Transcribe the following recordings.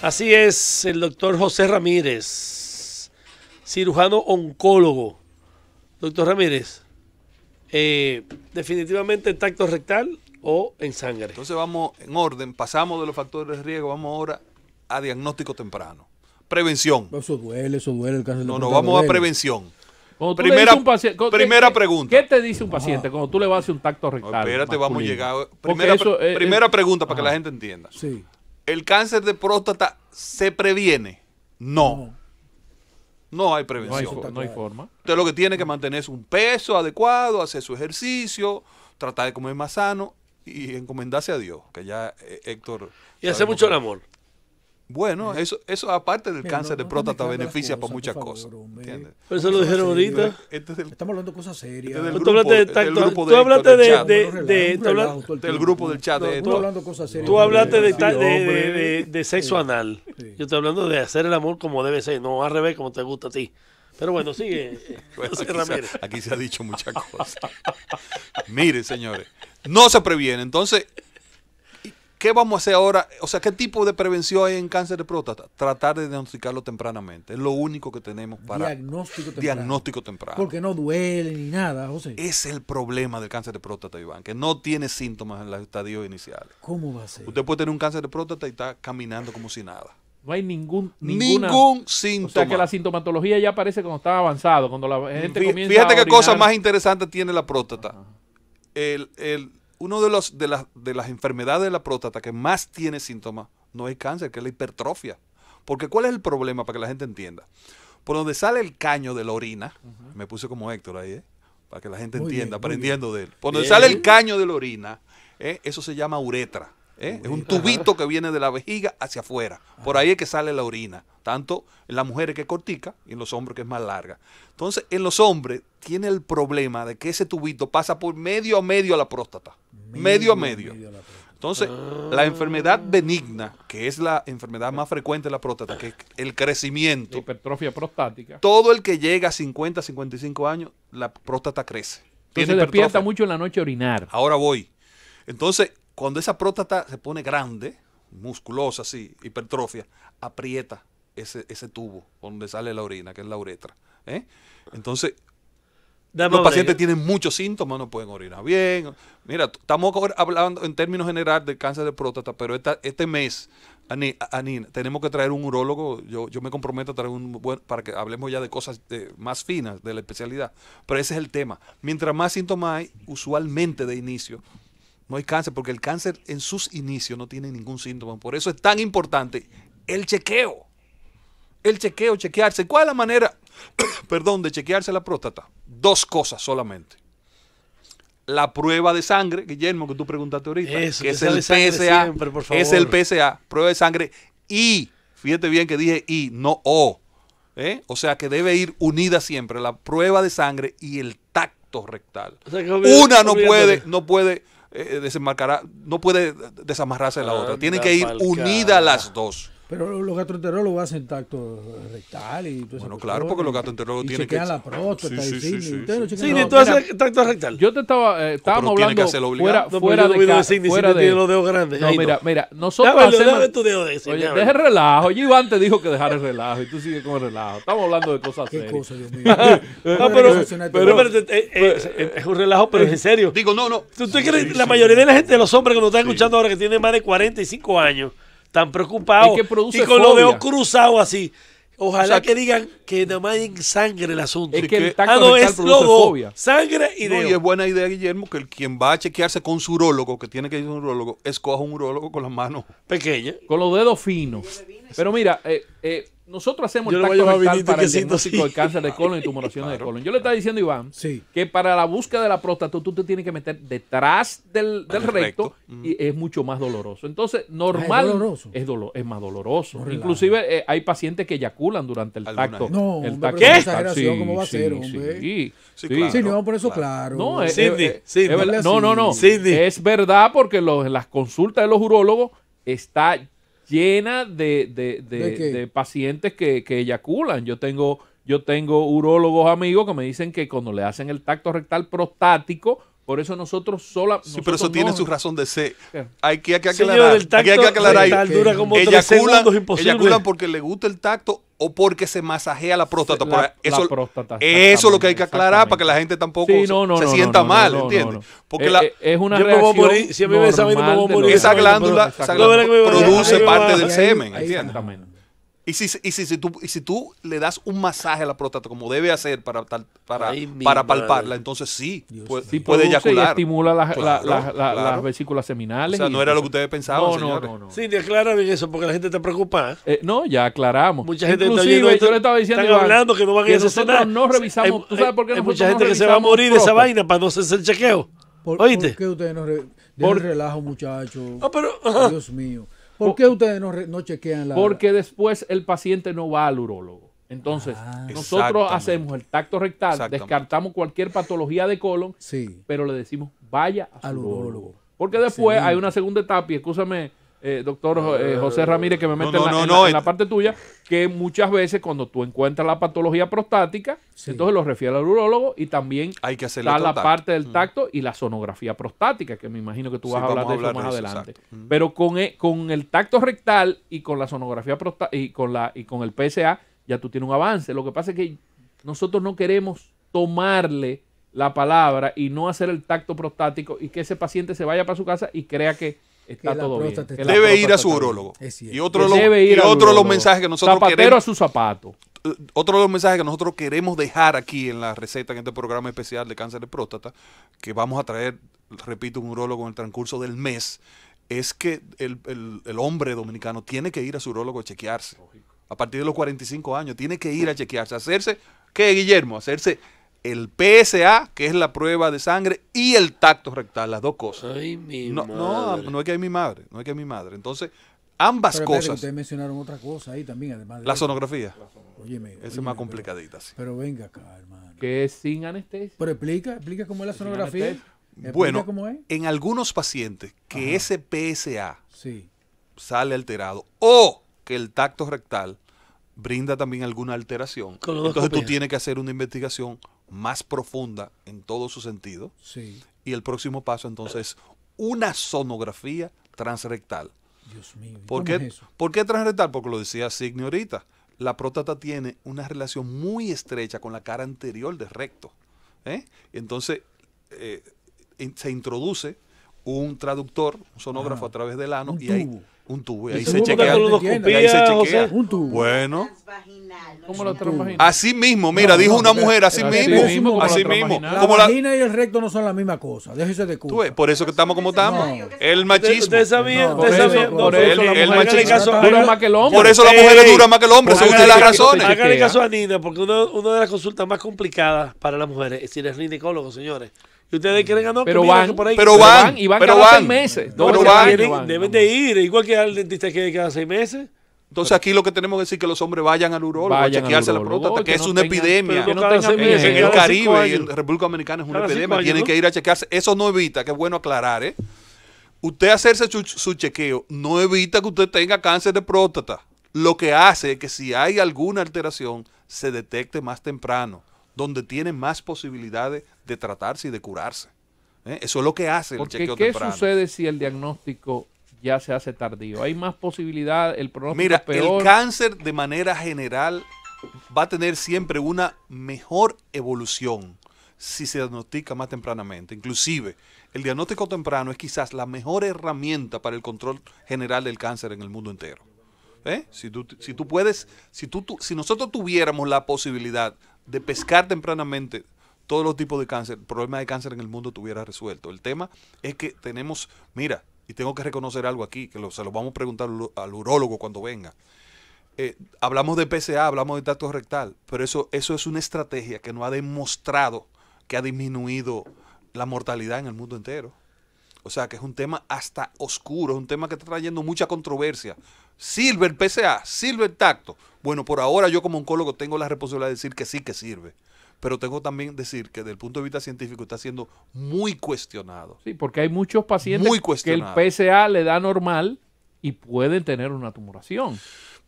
Así es, el doctor José Ramírez, cirujano oncólogo. Doctor Ramírez, eh, definitivamente tacto rectal o en sangre. Entonces vamos en orden, pasamos de los factores de riesgo, vamos ahora a diagnóstico temprano. Prevención. Eso duele, eso duele el caso de No, no, vamos a prevención. Primera, eh, pregunta. ¿Qué te dice un paciente ah. cuando tú le vas a hacer un tacto rectal? espérate, vamos a llegar. Primera, eh, eh, pregunta para que la gente entienda. Sí. ¿El cáncer de próstata se previene? No. No hay prevención. No hay, forma. Usted lo que tiene que mantener un peso adecuado, hacer su ejercicio, tratar de comer más sano y encomendarse a Dios, que ya eh, Héctor... Y hacer mucho el amor. Bueno, eh, eso, eso aparte del cáncer de próstata beneficia para muchas cosas. ¿entiendes? Pero eso lo dijeron ahorita. Este Estamos hablando de cosas serias. Este tú hablaste de, tú hablaste del grupo del chat. Tú hablaste de, sexo anal. Yo estoy hablando de hacer el amor como debe ser, no al revés como te gusta a ti. Pero bueno, sigue. Eh, aquí, se, aquí se ha dicho muchas cosas. Mire, señores, no se previene. Entonces, ¿Qué vamos a hacer ahora? O sea, ¿qué tipo de prevención hay en cáncer de próstata? Tratar de diagnosticarlo tempranamente. Es lo único que tenemos para... Diagnóstico temprano. Diagnóstico temprano. Porque no duele ni nada, José. Es el problema del cáncer de próstata, Iván, que no tiene síntomas en los estadios iniciales. ¿Cómo va a ser? Usted puede tener un cáncer de próstata y está caminando como si nada. No hay ningún ningún síntoma. O sea que la sintomatología ya aparece cuando está avanzado, cuando la gente comienza Fíjate qué cosa más interesante tiene la próstata. el, el uno de, los, de, las, de las enfermedades de la próstata que más tiene síntomas no es cáncer, que es la hipertrofia. Porque ¿cuál es el problema para que la gente entienda? Por donde sale el caño de la orina, me puse como Héctor ahí, ¿eh? para que la gente entienda, aprendiendo de él. Por donde sale el caño de la orina, ¿eh? eso se llama uretra. ¿eh? Es un tubito que viene de la vejiga hacia afuera. Por ahí es que sale la orina, tanto en las mujeres que es cortica y en los hombres que es más larga. Entonces, en los hombres tiene el problema de que ese tubito pasa por medio a medio a la próstata medio, a medio. Entonces, la enfermedad benigna, que es la enfermedad más frecuente de la próstata, que es el crecimiento. hipertrofia prostática. Todo el que llega a 50, 55 años, la próstata crece. Entonces, se despierta mucho en la noche orinar. Ahora voy. Entonces, cuando esa próstata se pone grande, musculosa, así, hipertrofia, aprieta ese, ese tubo donde sale la orina, que es la uretra. ¿eh? Entonces, los pacientes tienen muchos síntomas, no pueden orinar bien. Mira, estamos hablando en términos generales de cáncer de próstata, pero este mes, Anina, tenemos que traer un urólogo. Yo, me comprometo a traer un buen, para que hablemos ya de cosas eh, más finas de la especialidad. Pero ese es el tema. Mientras más síntomas hay, usualmente de inicio, no hay cáncer, porque el cáncer en sus inicios no tiene ningún síntoma. Por eso es tan importante el chequeo. El chequeo, chequearse. ¿Cuál es la manera, perdón, de chequearse la próstata? dos cosas solamente. La prueba de sangre, Guillermo, que tú preguntaste ahorita, que es el PSA, es el PSA, prueba de sangre y, fíjate bien que dije y, no o. ¿eh? O sea que debe ir unida siempre la prueba de sangre y el tacto rectal. Una no puede, no puede eh, no puede desamarrarse la ah, otra. Tienen que ir unidas las dos. Pero los gastroenterólogos hacen tacto rectal y todo Bueno, claro, porque los gastroenterólogos tienen que... la próstata sí, y sí, sí, sí, sí. No, tú haces tacto rectal. Yo te estaba eh, estábamos hablando que hacerlo fuera, fuera no, de, ca, fuera de... Tiene los dedos grandes. No, mira, no. mira, nosotros dame, hacemos... Dame tu dedo de ese, Oye, deja el relajo. Yo Iván te dijo que dejar el relajo y tú sigues con el relajo. Estamos hablando de cosas serias. Qué cosa, Dios mío. Eh, no, pero, pero, es un relajo, pero es en serio. Digo, no, no. ¿Tú, crees que la mayoría de la gente, de los hombres que nos están escuchando ahora, que tienen más de 45 años tan preocupados y con los dedos cruzados así. Ojalá que digan que nada más hay sangre el asunto. Es que el ah, es sangre y dedo. y es buena idea, Guillermo, que el quien va a chequearse con su urólogo, que tiene que ir a un urólogo, escoja un urólogo con las manos pequeñas. Con los dedos finos. Pero mira, eh, eh, nosotros hacemos el tacto rectal para el diagnóstico cáncer de colon y tumoraciones de colon. Yo le estaba diciendo, Iván, que para la búsqueda de la próstata tú te tienes que meter detrás del, recto, y es mucho más doloroso. Entonces, ah, normal es, doloroso. Es, más doloroso. Inclusive eh, hay pacientes que eyaculan durante el tacto. No, el tacto. ¿Qué? ¿Cómo va a ser, hombre? Sí, sí, claro, sí no, por eso claro. No, eh, eh, es, no, no, no. Es verdad porque los, en las consultas de los urólogos está llena de, de, pacientes que, que, eyaculan. Yo tengo, yo tengo urólogos amigos que me dicen que cuando le hacen el tacto rectal prostático, por eso nosotros sola. Sí, pero eso tiene su razón de ser. Hay que, aclarar. el tacto, hay que aclarar Dura como eyaculan, imposible. eyaculan porque le gusta el tacto o porque se masajea la próstata. eso, eso es lo que hay que aclarar para que la gente tampoco se, sienta mal, ¿entiendes? Porque es una Esa glándula, produce parte del semen, Exactamente. Y si, y tú, y si le das un masaje a la próstata como debe hacer para, para, palparla, entonces sí, puede, sí puede eyacular. Y estimula las, las vesículas seminales. O sea, no era lo que ustedes pensaban. No, no, Sí, bien eso porque la gente está preocupada. Eh, no, ya aclaramos. Mucha gente Inclusive, está yo le estaba diciendo. Iván, hablando que no van a ir a cenar. No revisamos. Hay, ¿Tú sabes por qué hay mucha gente que se va a morir de esa vaina para no hacerse el chequeo. ¿Oíste? ¿Por qué ustedes no revisan? relajo, muchachos. Ah, pero, Dios mío. ¿Por qué ustedes no, chequean la.? Porque después el paciente no va al urólogo. Entonces, ah. nosotros hacemos el tacto rectal, descartamos cualquier patología de colon, sí. pero le decimos vaya al urólogo. Porque después hay una segunda etapa, y escúchame, eh, doctor eh, José Ramírez, que me mete en, la, en, la, parte tuya, que muchas veces cuando tú encuentras la patología prostática, entonces lo refiere al urólogo y también Hay que está la parte del mm. tacto y la sonografía prostática, que me imagino que tú vas a hablar de eso más adelante. Mm. Pero e, con, el tacto rectal y con la sonografía y con, la, y con el PSA, ya tú tienes un avance. Lo que pasa es que nosotros no queremos tomarle la palabra y no hacer el tacto prostático y que ese paciente se vaya para su casa y crea que debe ir a su urólogo. Y otro, otro de los mensajes que nosotros Zapatero a su zapato. Eh, otro de los mensajes que nosotros queremos dejar aquí en la receta, en este programa especial de cáncer de próstata, que vamos a traer, repito, un urólogo en el transcurso del mes, es que el, hombre dominicano tiene que ir a su urólogo a chequearse. A partir de los 45 años, tiene que ir a chequearse, hacerse, ¿qué, Guillermo? hacerse el PSA, que es la prueba de sangre, y el tacto rectal, las dos cosas. Ay, mi no, madre. No, no es que hay mi madre, no es que hay mi madre. Entonces, ambas cosas. ustedes mencionaron otra cosa ahí también, además La sonografía. Esa es más complicadita, sí. Pero venga acá, hermano. Que es sin anestesia. Pero explica, explica cómo es la sonografía. Bueno, en algunos pacientes que ese PSA sale alterado o que el tacto rectal brinda también alguna alteración, entonces tú tienes que hacer una investigación más profunda en todo su sentido. Y el próximo paso entonces una sonografía transrectal. Dios mío. ¿Por qué, ¿Por qué transrectal? Porque lo decía Signe ahorita. La próstata tiene una relación muy estrecha con la cara anterior del recto. ¿eh? Entonces eh, se introduce un traductor, un sonógrafo ah, a través del ano y ahí un tubo. Ahí se chequea. Ahí se chequea. Un tubo. Bueno. Así mismo, mira, dijo una mujer, así mismo. así mismo. La vagina y el recto no son la misma cosa. Déjese de culo. Por eso que estamos como estamos. El machismo. Usted sabía, usted sabía. Por eso el machismo dura más que el hombre. Por eso la mujer dura más que el hombre, según las razones. Hágale caso a Nina, porque una de las consultas más complicadas para las mujeres es si eres ginecólogo, señores. Y ustedes quieren ganar ah, pero van, por ahí. Pero, van, y van cada seis meses. pero van, deben, deben de ir, igual que al dentista que cada seis meses. Entonces aquí lo que tenemos que decir que los hombres vayan al urólogo a chequearse la próstata, que, es una epidemia. en el Caribe y en República Dominicana es una epidemia, tienen que ir a chequearse. Eso no evita, que es bueno aclarar, ¿eh? Usted hacerse su, chequeo no evita que usted tenga cáncer de próstata. Lo que hace es que si hay alguna alteración, se detecte más temprano, donde tiene más posibilidades de tratarse y de curarse. ¿eh? Eso es lo que hace el chequeo ¿Qué sucede si el diagnóstico ya se hace tardío. Hay más posibilidad, el pronóstico Mira, es el cáncer de manera general va a tener siempre una mejor evolución si se diagnostica más tempranamente. Inclusive, el diagnóstico temprano es quizás la mejor herramienta para el control general del cáncer en el mundo entero. ¿Eh? Si, tú, si tú puedes, si, tú, si nosotros tuviéramos la posibilidad de pescar tempranamente todos los tipos de cáncer, el problema de cáncer en el mundo tuviera resuelto. El tema es que tenemos, mira, y tengo que reconocer algo aquí, que se lo vamos a preguntar al urólogo cuando venga. Eh, hablamos de PCA, hablamos de tacto rectal, pero eso, eso es una estrategia que no ha demostrado que ha disminuido la mortalidad en el mundo entero. O sea, que es un tema hasta oscuro, es un tema que está trayendo mucha controversia. Sirve el PCA, sirve el tacto. Bueno, por ahora yo como oncólogo tengo la responsabilidad de decir que sí que sirve pero tengo también decir que desde el punto de vista científico está siendo muy cuestionado. Sí, porque hay muchos pacientes que el PSA le da normal y pueden tener una tumoración.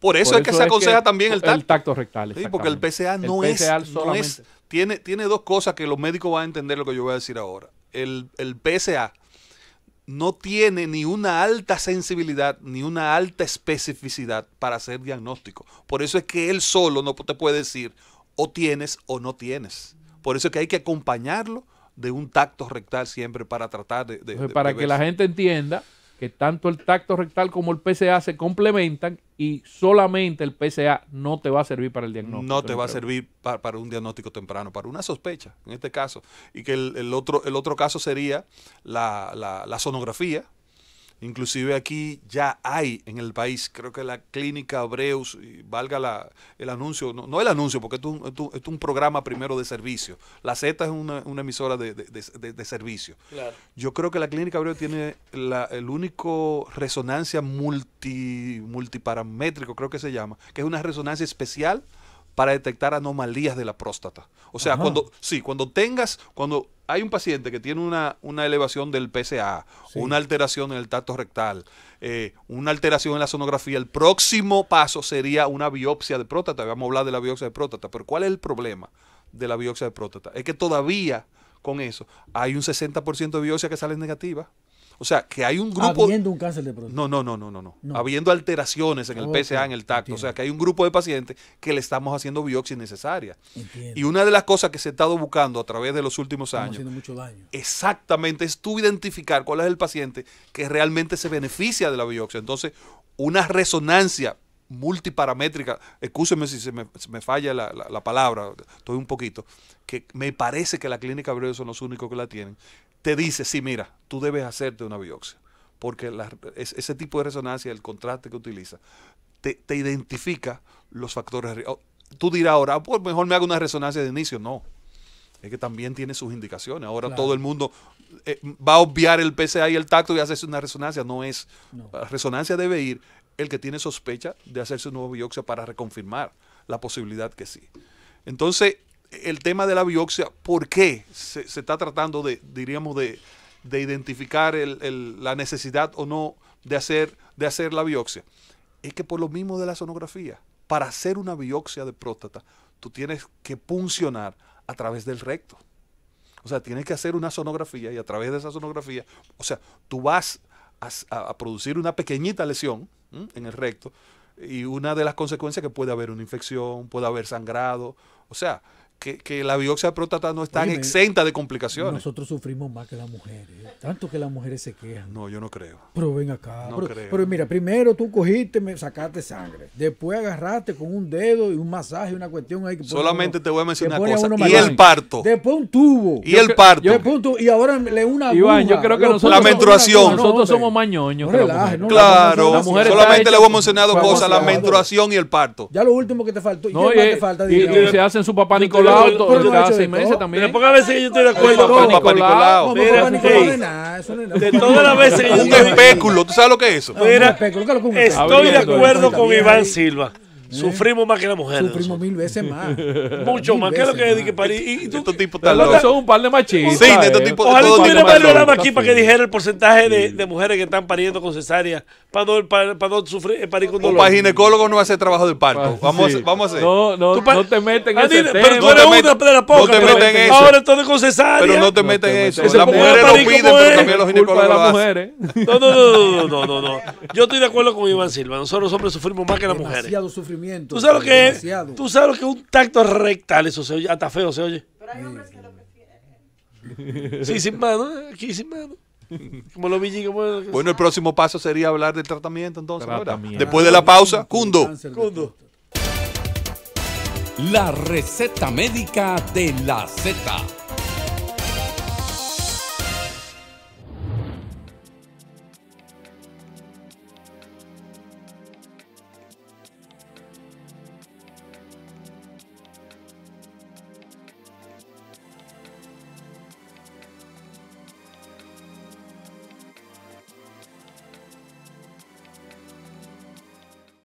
Por eso, es que se aconseja también el tacto. rectal. Sí, porque el PSA no, es, tiene, tiene dos cosas que los médicos van a entender lo que yo voy a decir ahora. El, el PSA no tiene ni una alta sensibilidad ni una alta especificidad para hacer diagnóstico. Por eso es que él solo no te puede decir, o tienes o no tienes. Por eso es que hay que acompañarlo de un tacto rectal siempre para tratar de... para que la gente entienda que tanto el tacto rectal como el PCA se complementan y solamente el PCA no te va a servir para el diagnóstico. No te va a servir para, un diagnóstico temprano, para una sospecha en este caso. Y que el, otro, el otro caso sería la sonografía, Inclusive aquí ya hay en el país, creo que la clínica Breus, valga la, el anuncio, no, el anuncio, porque es un programa primero de servicio. La Z es una, emisora de, servicio. Yo creo que la clínica Breus tiene el único resonancia multi, multiparamétrico, creo que se llama, que es una resonancia especial para detectar anomalías de la próstata. O sea, cuando, sí, cuando tengas, cuando hay un paciente que tiene una, elevación del PSA, una alteración en el tacto rectal, eh, una alteración en la sonografía, el próximo paso sería una biopsia de prótata. Vamos a hablar de la biopsia de próstata, pero ¿cuál es el problema de la biopsia de próstata? Es que todavía con eso hay un 60% de biopsia que sale negativa. O sea, que hay un ah, grupo... Habiendo un No, no, no, no, no. Habiendo alteraciones en el PCA, PSA, en el tacto. O sea, que hay un grupo de pacientes que le estamos haciendo biopsia innecesaria. Entiendo. Y una de las cosas que se ha estado buscando a través de los últimos años... Haciendo mucho daño. Exactamente, es tú identificar cuál es el paciente que realmente se beneficia de la biopsia. Entonces, una resonancia multiparamétrica, Excúseme si me, falla la, palabra, estoy un poquito, que me parece que la clínica Abreu son los únicos que la tienen, te dice, sí, mira, tú debes hacerte una biopsia, porque ese tipo de resonancia, el contraste que utiliza, te, identifica los factores. Oh, tú dirás ahora, ah, pues mejor me hago una resonancia de inicio. No, es que también tiene sus indicaciones. Ahora todo el mundo eh, va a obviar el PCA y el tacto y hacerse una resonancia. No es. La resonancia debe ir el que tiene sospecha de hacerse nuevo biopsia para reconfirmar la posibilidad que sí. Entonces, el tema de la biopsia, ¿por qué se, está tratando de, diríamos, de, identificar la necesidad o no de hacer, de hacer la biopsia? Es que por lo mismo de la sonografía, para hacer una biopsia de próstata, tú tienes que puncionar a través del recto. O sea, tienes que hacer una sonografía y a través de esa sonografía, o sea, tú vas a, producir una pequeñita lesión en el recto y una de las consecuencias que puede haber una infección, puede haber sangrado, o sea, que, la biopsia de próstata no es tan exenta de complicaciones. Nosotros sufrimos más que las mujeres, tanto que las mujeres se quejan. No, yo no creo. Pero ven acá. pero, mira, primero tú cogiste, me sacaste sangre. Después agarraste con un dedo y un masaje, una cuestión ahí. Que Solamente te voy a mencionar Y el parto. Después un tubo. Y el parto. un tubo. Y ahora le una Iván, yo creo que nosotros La menstruación. nosotros somos mañoños. claro. solamente le voy a mencionar dos cosas, la menstruación y el parto. Ya lo último que te faltó. ¿Y no, eh, te falta? se hacen su papá Nicolás estoy de acuerdo con todas las veces Un espéculo, ¿tú sabes lo que es eso? estoy de acuerdo con Iván Silva. ¿Eh? Sufrimos más que la mujer. Sufrimos mil veces más. Mucho más. ¿Qué es lo que es que París? Y, tú, estos tipos están locos. Son un par de machistas. Sí, estos tipos Ojalá tuviera más programa aquí para que dijera el porcentaje de, mujeres que están pariendo con cesárea para no, para, para no sufrir, eh, parir con dolor. O para ginecólogo no hace trabajo del parto. Ah, vamos, vamos a hacer. No, no, no te meten en ese Pero tú eres una de las No te meten eso. Ahora entonces con cesárea. Pero no te meten en eso. Las mujeres lo piden, pero también los ginecólogos lo hacen. No, no, no, no, no, no. Yo estoy de acuerdo con Iván Silva. Nosotros los hombres sufrimos más que las mujeres. ¿Tú sabes, lo que es, tú sabes lo que es un tacto rectal, eso se oye, hasta feo se oye. Pero hay hombres que lo prefieren. Sí, sin mano, eh, aquí sin mano. Como lo vi, como Bueno, el próximo paso sería hablar del tratamiento entonces. Tratamiento. Después de la pausa, Cundo. Cundo. La receta médica de la Z.